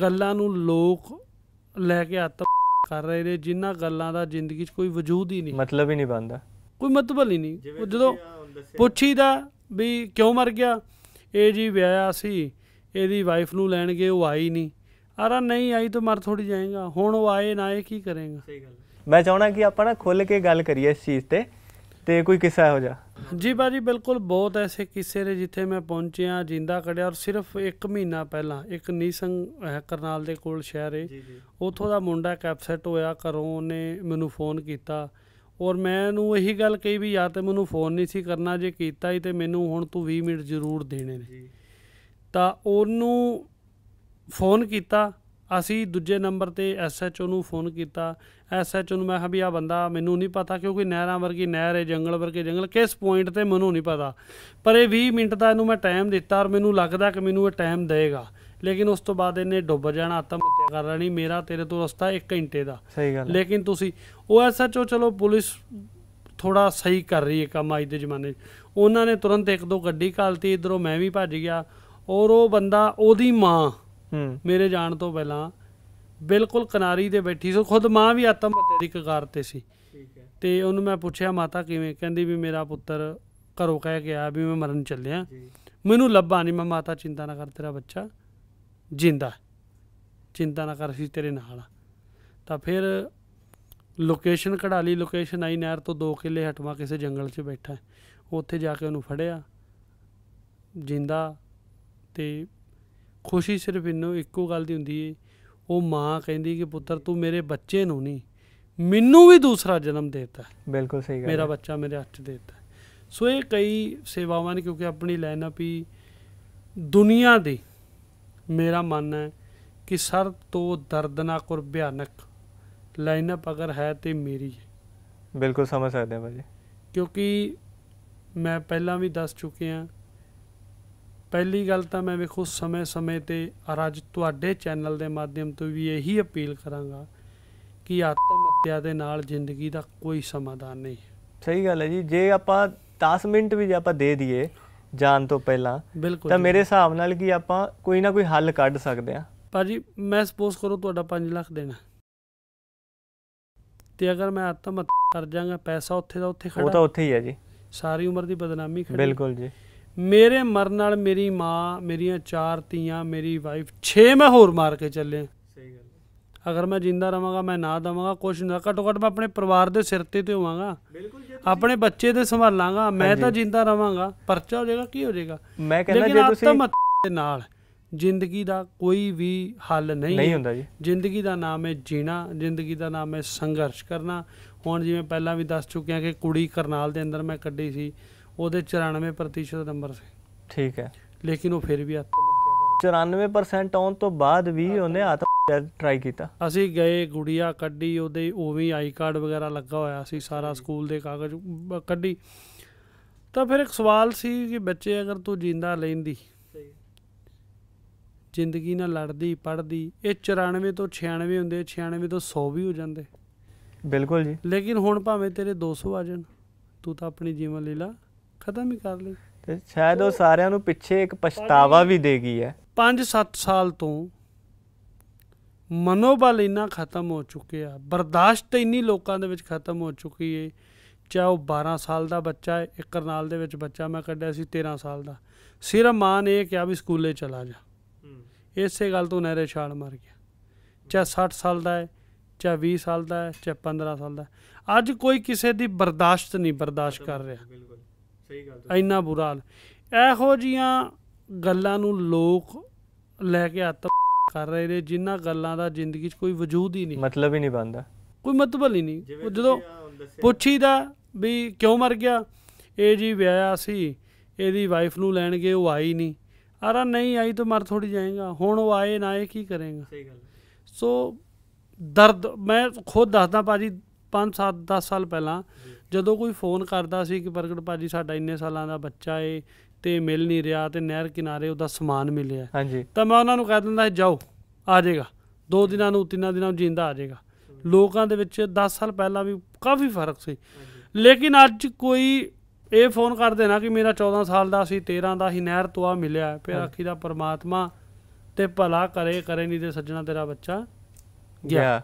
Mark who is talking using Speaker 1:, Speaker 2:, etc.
Speaker 1: ਗੱਲਾਂ ਨੂੰ ਲੋਕ ਲੈ ਕੇ ਹੱਥ ਕਰ ਰਹੇ ਨੇ ਜਿਨ੍ਹਾਂ ਗੱਲਾਂ ਦਾ ਜ਼ਿੰਦਗੀ 'ਚ ਕੋਈ ਵਜੂਦ ਹੀ ਨਹੀਂ ਮਤਲਬ ਹੀ ਨਹੀਂ ਬੰਦਾ ਕੋਈ ਮਤਲਬ ਹੀ ਨਹੀਂ ਉਹ ਜਦੋਂ ਪੁੱਛੀਦਾ ਵੀ ਕਿਉਂ ਮਰ ਗਿਆ ਇਹ ਜੀ ਵਿਆਹਿਆ ਸੀ ਇਹਦੀ ਵਾਈਫ ਨੂੰ ਲੈਣ ਗਏ ਉਹ ਆਈ ਨਹੀਂ ਆਰਾ ਨਹੀਂ ਆਈ ਤਾਂ ਮਰ ਥੋੜੀ ਜਾਏਗਾ ਹੁਣ ਉਹ ਆਏ ਨਾ ਆਏ ਕੀ ਕਰੇਗਾ ਸਹੀ ਗੱਲ
Speaker 2: ਮੈਂ ਚਾਹਣਾ ਕਿ ਆਪਾਂ ਨਾ ਖੁੱਲ ਕੇ ਗੱਲ ਕਰੀਏ ਇਸ ਚੀਜ਼ ਤੇ ਤੇ ਕੋਈ ਕਿੱਸਾ ਇਹੋ ਜਿਹਾ
Speaker 1: ਜੀ ਬਾਜੀ ਬਿਲਕੁਲ ਬਹੁਤ ਐਸੇ ਕਿੱਸੇ ਨੇ ਜਿੱਥੇ ਮੈਂ ਪਹੁੰਚਿਆ ਜਿੰਦਾ ਕੜਿਆ ਔਰ ਸਿਰਫ 1 ਮਹੀਨਾ ਪਹਿਲਾਂ ਇੱਕ ਨੀਸੰਗ ਹੈ ਕਰਨਾਲ ਦੇ ਕੋਲ ਸ਼ਹਿਰ ਹੈ ਉਥੋਂ ਦਾ ਮੁੰਡਾ ਕੈਪਸੈਟ ਹੋਇਆ ਕਰੋ ਉਹਨੇ ਮੈਨੂੰ ਫੋਨ ਕੀਤਾ ਔਰ ਮੈਂ ਉਹਨੂੰ ਇਹੀ ਗੱਲ ਕਹੀ ਵੀ ਯਾਰ ਤੇ ਮੈਨੂੰ ਫੋਨ ਨਹੀਂ ਸੀ ਕਰਨਾ ਜੇ ਕੀਤਾ ਹੀ ਤੇ ਮੈਨੂੰ ਹੁਣ ਤੂੰ 20 ਮਿੰਟ ਜ਼ਰੂਰ ਦੇਣੇ ਨੇ ਤਾਂ ਉਹਨੂੰ ਫੋਨ ਕੀਤਾ ਅਸੀਂ ਦੂਜੇ ਨੰਬਰ ਤੇ ਐਸਐਚਓ ਨੂੰ ਫੋਨ ਕੀਤਾ ਐਸਐਚਓ ਨੂੰ ਮੈਂ ਕਿਹਾ ਵੀ ਆ ਬੰਦਾ ਮੈਨੂੰ ਨਹੀਂ ਪਤਾ ਕਿਉਂਕਿ ਨਹਿਰਾਂ ਵਰਗੀ ਨਹਿਰ ਹੈ ਜੰਗਲ ਵਰਗੇ ਜੰਗਲ ਕਿਸ ਪੁਆਇੰਟ ਤੇ ਮੈਨੂੰ ਨਹੀਂ ਪਤਾ ਪਰ ਇਹ 20 ਮਿੰਟ ਦਾ ਇਹਨੂੰ ਮੈਂ ਟਾਈਮ ਦਿੱਤਾ ਔਰ ਮੈਨੂੰ ਲੱਗਦਾ ਕਿ ਮੈਨੂੰ ਇਹ ਟਾਈਮ ਦੇਗਾ ਲੇਕਿਨ ਉਸ ਤੋਂ ਬਾਅਦ ਇਹਨੇ ਡੁੱਬ ਜਾਣਾ ਆਤਮ ਹੱਤਿਆ ਕਰ ਲੈਣੀ ਮੇਰਾ ਤੇਰੇ ਤੋਂ ਰਸਤਾ 1 ਘੰਟੇ ਦਾ ਸਹੀ ਗੱਲ ਲੇਕਿਨ ਤੁਸੀਂ ਉਹ ਐਸਐਚਓ ਚਲੋ ਪੁਲਿਸ ਥੋੜਾ ਸਹੀ ਕਰ ਰਹੀ ਹੈ ਕੰਮ ਅੱਜ ਦੇ ਜ਼ਮਾਨੇ ਉਹਨਾਂ ਨੇ ਤੁਰੰਤ ਇੱਕ ਦੋ ਗੱਡੀ ਕਾਲਤੀ ਇਧਰੋਂ ਮੈਂ ਵੀ ਭੱਜ ਗਿਆ ਔਰ ਉਹ ਬੰਦਾ ਉਹਦੀ ਮਾਂ ਮੇਰੇ ਜਾਣ ਤੋਂ ਪਹਿਲਾਂ ਬਿਲਕੁਲ ਕਿਨਾਰੀ ਤੇ ਬੈਠੀ ਸੀ ਖੁਦ ਮਾਂ ਵੀ ਆਤਮ ਹੱਤਿਆ ਦੀ ਕਗਾਰ ਤੇ ਸੀ ਤੇ ਉਹਨੂੰ ਮੈਂ ਪੁੱਛਿਆ ਮਾਤਾ ਕਿਵੇਂ ਕਹਿੰਦੀ ਵੀ ਮੇਰਾ ਪੁੱਤਰ ਘਰੋਂ ਕਹਿ ਗਿਆ ਵੀ ਮੈਂ ਮਰਨ ਚੱਲਿਆ ਮੈਨੂੰ ਲੱਭਾ ਨਹੀਂ ਮੈਂ ਮਾਤਾ ਚਿੰਤਾ ਨਾ ਕਰ ਤੇਰਾ ਬੱਚਾ ਜਿੰਦਾ ਚਿੰਤਾ ਨਾ ਕਰ ਸੀ ਤੇਰੇ ਨਾਲ ਤਾਂ ਫਿਰ ਲੋਕੇਸ਼ਨ ਕਢਾ ਲਈ ਲੋਕੇਸ਼ਨ ਆਈ ਨਹਿਰ ਤੋਂ 2 ਕਿਲੇ ਹਟਵਾ ਕਿਸੇ ਜੰਗਲ 'ਚ ਬੈਠਾ ਉੱਥੇ ਜਾ ਕੇ ਉਹਨੂੰ ਫੜਿਆ ਜਿੰਦਾ ਤੇ ਖੁਸ਼ੀ ਸਿਰਫ ਇਹਨੂੰ ਇੱਕੋ ਗੱਲ ਦੀ ਹੁੰਦੀ ਏ ਉਹ ਮਾਂ ਕਹਿੰਦੀ ਕਿ ਪੁੱਤਰ ਤੂੰ ਮੇਰੇ ਬੱਚੇ ਨੂੰ ਨਹੀਂ ਮੈਨੂੰ ਵੀ ਦੂਸਰਾ ਜਨਮ ਦੇਤਾ
Speaker 2: ਬਿਲਕੁਲ ਸਹੀ ਗੱਲ ਮੇਰਾ
Speaker 1: ਬੱਚਾ ਮੇਰੇ ਹੱਥ ਦੇਤਾ ਸੋ ਇਹ ਕਈ ਸੇਵਾਵਾਂ ਨੇ ਕਿਉਂਕਿ ਆਪਣੀ ਲੈਣਾ ਵੀ ਦੁਨੀਆ ਦੀ ਮੇਰਾ ਮੰਨ ਹੈ ਕਿ ਸਰ ਤੋਂ ਦਰਦਨਾਕ ਔਰ ਭਿਆਨਕ ਅਪ ਅਗਰ ਹੈ ਤੇ ਮੇਰੀ ਹੈ
Speaker 2: ਬਿਲਕੁਲ ਸਮਝ ਸਕਦੇ ਆ ਭਾਜੀ
Speaker 1: ਕਿਉਂਕਿ ਮੈਂ ਪਹਿਲਾਂ ਵੀ ਦੱਸ ਚੁੱਕਿਆ ਪਹਿਲੀ ਗੱਲ ਤਾਂ ਮੈਂ ਵੇਖੋ ਸਮੇਂ-ਸਮੇਂ ਤੇ ਔਰ ਅੱਜ ਤੁਹਾਡੇ ਚੈਨਲ ਦੇ ਮਾਧਿਅਮ ਤੋਂ ਵੀ ਇਹੀ ਅਪੀਲ ਕਰਾਂਗਾ ਕਿ ਆਤਮ ਹੱਤਿਆ ਦੇ ਨਾਲ ਜ਼ਿੰਦਗੀ ਦਾ
Speaker 2: ਕੋਈ ਸਮਾਧਾਨ ਨਹੀਂ ਸਹੀ ਗੱਲ ਹੈ ਜੀ ਜੇ ਆਪਾਂ 10 ਮਿੰਟ ਵੀ ਜੇ ਆਪਾਂ ਦੇ ਦਈਏ ਜਾਣ ਤੋਂ ਪਹਿਲਾਂ ਤਾਂ ਮੇਰੇ ਹਿਸਾਬ ਨਾਲ ਕੀ ਆਪਾਂ ਕੋਈ ਨਾ ਕੋਈ ਹੱਲ ਕੱਢ ਸਕਦੇ ਆ
Speaker 1: ਭਾਜੀ ਮੈਂ ਸਪੋਜ਼ ਕਰੋ ਤੁਹਾਡਾ 5 ਲੱਖ ਦੇਣਾ ਤੇ ਅਗਰ ਮੈਂ ਆਤਮ ਹੱਤਿਆ ਕਰ ਜਾਗਾ ਪੈਸਾ ਉੱਥੇ ਦਾ ਉੱਥੇ ਖੜਾ ਉਹ ਤਾਂ ਉੱਥੇ ਹੀ ਹੈ ਜੀ ਸਾਰੀ ਉਮਰ ਦੀ ਬਦਨਾਮੀ ਖੜੀ ਬਿਲਕੁਲ ਜੀ ਮੇਰੇ ਮਰਨ ਨਾਲ ਮੇਰੀ ਮਾਂ ਮੇਰੀਆਂ ਚਾਰ ਤੀਆਂ ਮੇਰੀ ਵਾਈਫ 6 ਮੈਂ ਹੋਰ ਮਾਰ ਕੇ ਚੱਲੇ ਸਹੀ ਗੱਲ ਅਗਰ ਮੈਂ ਜਿੰਦਾ ਰਵਾਂਗਾ ਮੈਂ ਨਾ ਦਵਾਂਗਾ ਕੁਛ ਨਾ ਘਟੋ ਘਟ ਮੈਂ ਆਪਣੇ ਪਰਿਵਾਰ ਦੇ ਸਿਰ ਤੇ ਤੇ ਹੋਵਾਂਗਾ ਆਪਣੇ ਬੱਚੇ ਦੇ ਸੰਭਾਲਾਂਗਾ ਮੈਂ ਤਾਂ ਜਿੰਦਾ ਰਵਾਂਗਾ ਪਰਚਾ ਹੋ ਜਾਏਗਾ ਕੀ ਹੋ ਜਾਏਗਾ ਮੈਂ ਕਹਿੰਦਾ ਜੇ ਤੁਸੀਂ ਦੇ ਨਾਲ ਜ਼ਿੰਦਗੀ ਦਾ ਕੋਈ ਵੀ ਹੱਲ ਨਹੀਂ ਨਹੀਂ ਹੁੰਦਾ ਜੀ ਜ਼ਿੰਦਗੀ ਦਾ ਨਾਮ ਹੈ ਜੀਣਾ ਜ਼ਿੰਦਗੀ ਦਾ ਨਾਮ ਹੈ ਸੰਘਰਸ਼ ਕਰਨਾ ਹੁਣ ਜਿਵੇਂ ਪਹਿਲਾਂ ਵੀ ਦੱਸ ਚੁੱਕਿਆ ਕਿ ਕੁੜੀ ਕਰਨਾਲ ਦੇ ਅੰਦਰ ਮੈਂ ਕੱਢੀ ਸੀ ਉਹਦੇ 94% ਨੰਬਰ
Speaker 2: ਸੀ ਠੀਕ ਹੈ ਲੇਕਿਨ ਉਹ ਫਿਰ ਵੀ ਆਤਮ 94% ਆਉਣ ਤੋਂ ਬਾਅਦ ਵੀ ਉਹਨੇ ਆਤਮ ਟਰਾਈ ਕੀਤਾ
Speaker 1: ਅਸੀਂ ਗਏ ਗੁੜੀਆ ਕੱਢੀ ਉਹਦੇ ਉਵੇਂ ਆਈ ਕਾਰਡ ਵਗੈਰਾ ਲੱਗਾ ਹੋਇਆ ਸੀ ਸਾਰਾ ਸਕੂਲ ਦੇ ਕਾਗਜ਼ ਕੱਢੀ ਤਾਂ ਫਿਰ ਇੱਕ ਸਵਾਲ ਸੀ ਕਿ ਬੱਚੇ ਅਗਰ ਤੂੰ ਜਿੰਦਾ ਲੈਂਦੀ ਜ਼ਿੰਦਗੀ ਨਾਲ ਲੜਦੀ ਪੜਦੀ ਇਹ 94 ਤੋਂ 96 ਹੁੰਦੇ 96 ਤੋਂ 100 ਵੀ ਹੋ ਜਾਂਦੇ ਬਿਲਕੁਲ ਜੀ ਲੇਕਿਨ ਹੁਣ ਭਾਵੇਂ ਤੇਰੇ 200 ਆ ਜਾਣ ਤੂੰ ਤਾਂ ਆਪਣੀ ਜੀਵਨ ਲੀਲਾ ਖਤਮ ਹੀ ਕਰ ਲਈ
Speaker 2: ਤੇ ਸ਼ਾਇਦ ਉਹ ਸਾਰਿਆਂ ਨੂੰ ਪਿੱਛੇ ਇੱਕ ਪਛਤਾਵਾ ਵੀ ਦੇ ਗਈ ਹੈ
Speaker 1: 5-7 ਸਾਲ ਤੋਂ ਮਨੋਬਲ ਇੰਨਾ ਖਤਮ ਹੋ ਚੁੱਕਿਆ ਬਰਦਾਸ਼ਤ ਇੰਨੀ ਲੋਕਾਂ ਦੇ ਵਿੱਚ ਖਤਮ ਹੋ ਚੁੱਕੀ ਏ ਚਾਹੇ ਉਹ 12 ਸਾਲ ਦਾ ਬੱਚਾ ਹੈ ਇੱਕ ਕਰਨਾਲ ਦੇ ਵਿੱਚ ਬੱਚਾ ਮੈਂ ਕੱਢਿਆ ਸੀ 13 ਸਾਲ ਦਾ ਸਿਰਫ ਮਾਂ ਨੇ ਕਿ ਕਿਹਾ ਵੀ ਸਕੂਲੇ ਚਲਾ ਜਾ ਇਸੇ ਗੱਲ ਤੋਂ ਨਹਿਰੇ ਛਾਲ ਮਾਰ ਗਿਆ ਚਾਹੇ 60 ਸਾਲ ਦਾ ਹੈ ਚਾਹੇ 20 ਸਾਲ ਦਾ ਹੈ ਚਾਹੇ 15 ਸਾਲ ਦਾ ਅੱਜ ਕੋਈ ਕਿਸੇ ਦੀ ਬਰਦਾਸ਼ਤ ਨਹੀਂ ਬਰਦਾਸ਼ਤ ਕਰ ਰਿਹਾ
Speaker 2: ਸਹੀ ਗੱਲ ਇੰਨਾ
Speaker 1: ਬੁਰਾ ਹਾਲ ਇਹੋ ਜੀਆਂ ਗੱਲਾਂ ਨੂੰ ਲੋਕ ਲੈ ਕੇ ਆਤ ਕਰ ਰਹੇ ਨੇ ਜਿਨ੍ਹਾਂ ਗੱਲਾਂ ਦਾ ਜ਼ਿੰਦਗੀ 'ਚ ਕੋਈ ਵਜੂਦ ਹੀ ਨਹੀਂ ਮਤਲਬ ਹੀ ਨਹੀਂ ਬੰਦਾ ਕੋਈ ਮਤਲਬ ਹੀ ਨਹੀਂ ਉਹ ਜਦੋਂ ਪੁੱਛੀਦਾ ਵੀ ਕਿਉਂ ਮਰ ਗਿਆ ਇਹ ਜੀ ਵਿਆਹਿਆ ਸੀ ਇਹਦੀ ਵਾਈਫ ਨੂੰ ਲੈਣ ਗਏ ਉਹ ਆਈ ਨਹੀਂ ਆਰਾ ਨਹੀਂ ਆਈ ਤਾਂ ਮਰ ਥੋੜੀ ਜਾਏਗਾ ਹੁਣ ਉਹ ਆਏ ਨਾ ਆਏ ਕੀ ਕਰੇਗਾ ਸਹੀ ਗੱਲ ਸੋ ਦਰਦ ਮੈਂ ਖੁਦ ਦੱਸਦਾ ਪਾਜੀ 5-7 10 ਸਾਲ ਪਹਿਲਾਂ ਜਦੋਂ ਕੋਈ ਫੋਨ ਕਰਦਾ ਸੀ ਕਿ ਪ੍ਰਗਟ ਭਾਜੀ ਸਾਡਾ ਇੰਨੇ ਸਾਲਾਂ ਦਾ ਬੱਚਾ ਏ ਤੇ ਮਿਲ ਨਹੀਂ ਰਿਹਾ ਤੇ ਨਹਿਰ ਕਿਨਾਰੇ ਉਹਦਾ ਸਮਾਨ ਮਿਲਿਆ ਤਾਂ ਮੈਂ ਉਹਨਾਂ ਨੂੰ ਕਹਿ ਦਿੰਦਾ ਜਾਓ ਆ ਜਾਏਗਾ ਦੋ ਦਿਨਾਂ ਨੂੰ ਤਿੰਨਾਂ ਦਿਨਾਂ ਨੂੰ ਜਿੰਦਾ ਆ ਜਾਏਗਾ ਲੋਕਾਂ ਦੇ ਵਿੱਚ 10 ਸਾਲ ਪਹਿਲਾਂ ਵੀ ਕਾਫੀ ਫਰਕ ਸੀ ਲੇਕਿਨ ਅੱਜ ਕੋਈ ਇਹ ਫੋਨ ਕਰ ਦੇਣਾ ਕਿ ਮੇਰਾ 14 ਸਾਲ ਦਾ ਸੀ 13 ਦਾ ਹੀ ਨਹਿਰ ਤੋਂ ਆ ਮਿਲਿਆ ਫਿਰ ਆਖੀ ਦਾ ਪਰਮਾਤਮਾ ਤੇ ਭਲਾ ਕਰੇ ਕਰੇ ਨਹੀਂ ਤੇ ਸੱਜਣਾ ਤੇਰਾ ਬੱਚਾ
Speaker 2: ਗਿਆ